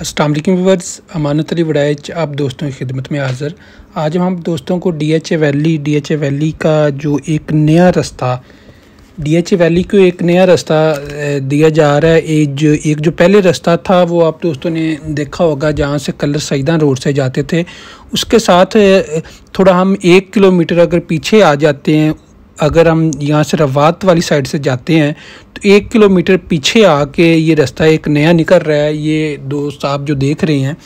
असलम वालेकुम अमानत अली वड़ाइच आप दोस्तों की खिदमत में हाजिर आज हम दोस्तों को D H A valley D H A valley का जो एक नया रास्ता डी एच ए वैली को एक नया रास्ता दिया जा रहा है एक जो एक जो पहले रास्ता था वो आप दोस्तों ने देखा होगा जहाँ से कलर सईदा रोड से जाते थे उसके साथ थोड़ा हम एक किलोमीटर अगर पीछे आ जाते हैं अगर हम यहाँ से रवात वाली साइड से जाते हैं तो एक किलोमीटर पीछे आके ये रास्ता एक नया निकल रहा है ये दोस्त आप जो देख रहे हैं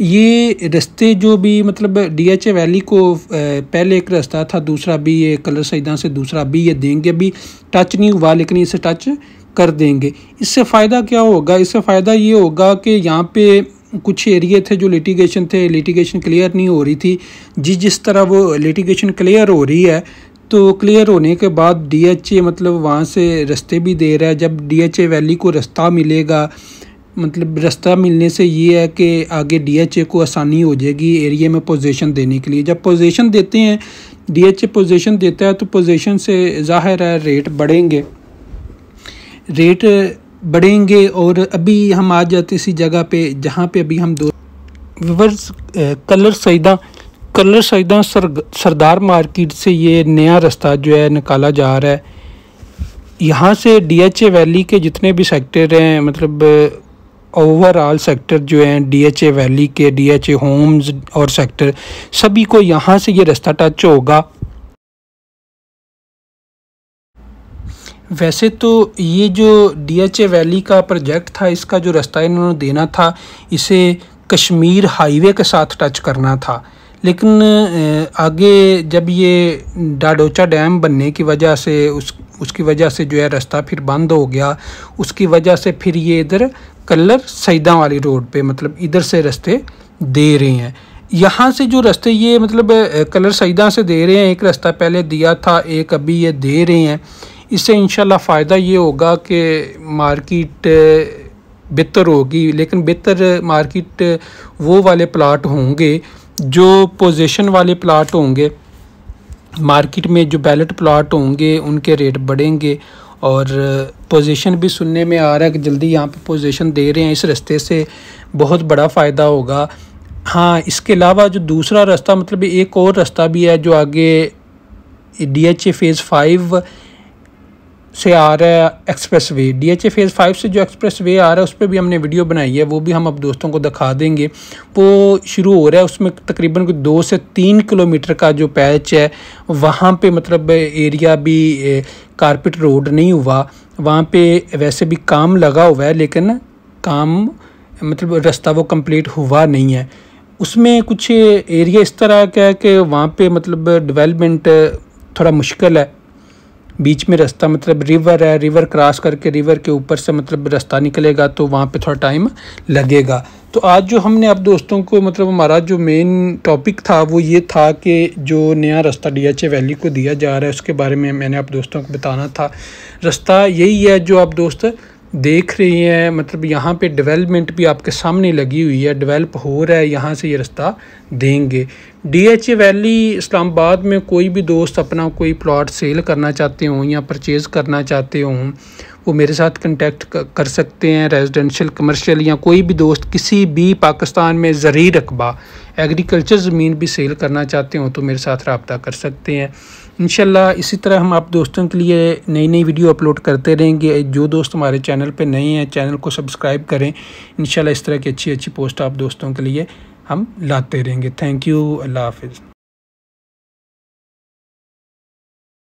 ये रास्ते जो भी मतलब डी एच ए वैली को पहले एक रास्ता था दूसरा भी ये कलर सईदा से दूसरा भी ये देंगे अभी टच नहीं हुआ लेकिन इसे टच कर देंगे इससे फ़ायदा क्या होगा इससे फ़ायदा ये होगा कि यहाँ पे कुछ एरिए थे जो लिटिगेशन थे लिटिगेशन क्लियर नहीं हो रही थी जिस जिस तरह वो लिटिगेशन क्लियर हो रही है तो क्लियर होने के बाद डीएचए मतलब वहाँ से रास्ते भी दे रहा है जब डीएचए वैली को रास्ता मिलेगा मतलब रास्ता मिलने से ये है कि आगे डीएचए को आसानी हो जाएगी एरिया में पोजीशन देने के लिए जब पोजीशन देते हैं डीएचए पोजीशन देता है तो पोजीशन से जाहिर है रेट बढ़ेंगे रेट बढ़ेंगे और अभी हम आ जाते इसी जगह पे जहाँ पे अभी हम दो कलर सईदा कलर सजदा सर सरदार मार्केट से ये नया रास्ता जो है निकाला जा रहा है यहाँ से डी एच ए वैली के जितने भी सेक्टर हैं मतलब ओवरऑल सेक्टर जो हैं डी एच ए वैली के डी एच ए होम्स और सेक्टर सभी को यहाँ से ये रास्ता टच होगा वैसे तो ये जो डी एच ए वैली का प्रोजेक्ट था इसका जो रास्ता इन्होंने देना था इसे कश्मीर हाईवे के साथ टच करना था लेकिन आगे जब ये डाडोचा डैम बनने की वजह से उस उसकी वजह से जो है रास्ता फिर बंद हो गया उसकी वजह से फिर ये इधर कलर सईदा वाली रोड पे मतलब इधर से रास्ते दे रहे हैं यहाँ से जो रास्ते ये मतलब कलर सईदा से दे रहे हैं एक रास्ता पहले दिया था एक अभी ये दे रहे हैं इससे इन फ़ायदा ये होगा कि मार्किट बेहतर होगी लेकिन बेहतर मार्किट वो वाले प्लाट होंगे जो पोजीशन वाले प्लाट होंगे मार्केट में जो बैलेट प्लाट होंगे उनके रेट बढ़ेंगे और पोजीशन भी सुनने में आ रहा है कि जल्दी यहाँ पे पोजीशन दे रहे हैं इस रास्ते से बहुत बड़ा फ़ायदा होगा हाँ इसके अलावा जो दूसरा रास्ता मतलब एक और रास्ता भी है जो आगे D H A phase five से आ रहा है expressway D H A phase five से जो एक्सप्रेस वे आ रहा है उस पर भी हमने वीडियो बनाई है वो भी हम अब दोस्तों को दिखा देंगे वो शुरू हो रहा है उसमें तकरीबन कोई दो से तीन किलोमीटर का जो पैच है वहाँ पे मतलब एरिया भी कारपेट रोड नहीं हुआ वहाँ पे वैसे भी काम लगा हुआ है लेकिन काम मतलब रास्ता वो कम्प्लीट हुआ नहीं है उसमें कुछ एरिया इस तरह का है कि वहाँ पर मतलब डिवेलपमेंट थोड़ा मुश्किल है बीच में रास्ता मतलब रिवर है रिवर क्रॉस करके रिवर के ऊपर से मतलब रास्ता निकलेगा तो वहाँ पे थोड़ा टाइम लगेगा तो आज जो हमने आप दोस्तों को मतलब हमारा जो मेन टॉपिक था वो ये था कि जो नया रास्ता डी एच ए वैली को दिया जा रहा है उसके बारे में मैंने आप दोस्तों को बताना था रास्ता यही है जो आप दोस्त देख रहे हैं मतलब यहाँ पे डेवलपमेंट भी आपके सामने लगी हुई है डेवलप हो रहा है यहाँ से ये रास्ता देंगे डीएचए वैली इस्लामाबाद में कोई भी दोस्त अपना कोई प्लॉट सेल करना चाहते हों या परचेज़ करना चाहते हों वो मेरे साथ कंटेक्ट कर सकते हैं रेजिडेंशियल कमर्शियल या कोई भी दोस्त किसी भी पाकिस्तान में जरिए रकबा एग्रीकल्चर ज़मीन भी सेल करना चाहते हों तो मेरे साथ रबता कर सकते हैं इनशाला इसी तरह हम आप दोस्तों के लिए नई नई वीडियो अपलोड करते रहेंगे जो दोस्त हमारे चैनल पर नए हैं चैनल को सब्सक्राइब करें इनशाला इस तरह की अच्छी अच्छी पोस्ट आप दोस्तों के लिए हम लाते रहेंगे थैंक यू अल्लाह हाफिज़